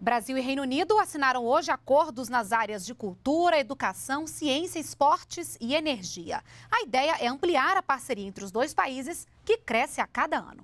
Brasil e Reino Unido assinaram hoje acordos nas áreas de cultura, educação, ciência, esportes e energia. A ideia é ampliar a parceria entre os dois países, que cresce a cada ano.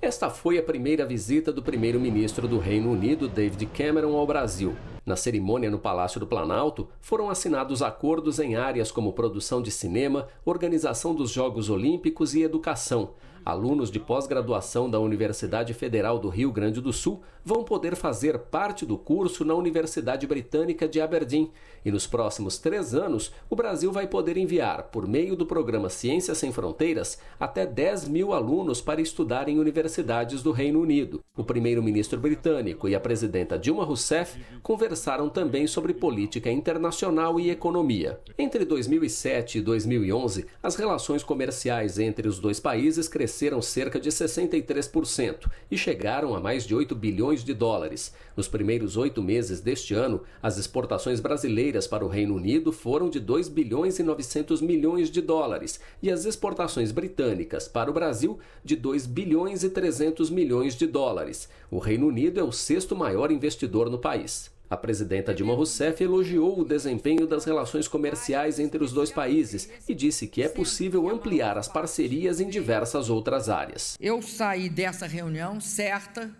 Esta foi a primeira visita do primeiro-ministro do Reino Unido, David Cameron, ao Brasil. Na cerimônia no Palácio do Planalto, foram assinados acordos em áreas como produção de cinema, organização dos Jogos Olímpicos e educação alunos de pós-graduação da Universidade Federal do Rio Grande do Sul vão poder fazer parte do curso na Universidade Britânica de Aberdeen. E nos próximos três anos, o Brasil vai poder enviar, por meio do programa Ciências Sem Fronteiras, até 10 mil alunos para estudar em universidades do Reino Unido. O primeiro-ministro britânico e a presidenta Dilma Rousseff conversaram também sobre política internacional e economia. Entre 2007 e 2011, as relações comerciais entre os dois países cresceram cresceram cerca de 63% e chegaram a mais de 8 bilhões de dólares. Nos primeiros oito meses deste ano, as exportações brasileiras para o Reino Unido foram de 2 bilhões e 900 milhões de dólares e as exportações britânicas para o Brasil de 2 bilhões e 300 milhões de dólares. O Reino Unido é o sexto maior investidor no país. A presidenta Dilma Rousseff elogiou o desempenho das relações comerciais entre os dois países e disse que é possível ampliar as parcerias em diversas outras áreas. Eu saí dessa reunião certa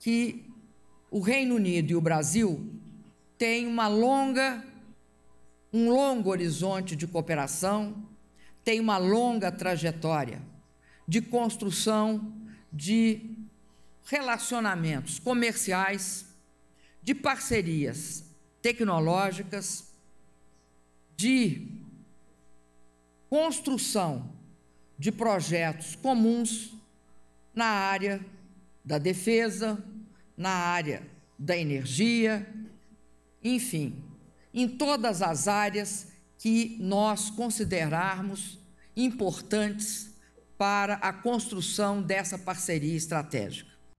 que o Reino Unido e o Brasil têm uma longa um longo horizonte de cooperação, tem uma longa trajetória de construção de relacionamentos comerciais de parcerias tecnológicas, de construção de projetos comuns na área da defesa, na área da energia, enfim, em todas as áreas que nós considerarmos importantes para a construção dessa parceria estratégica.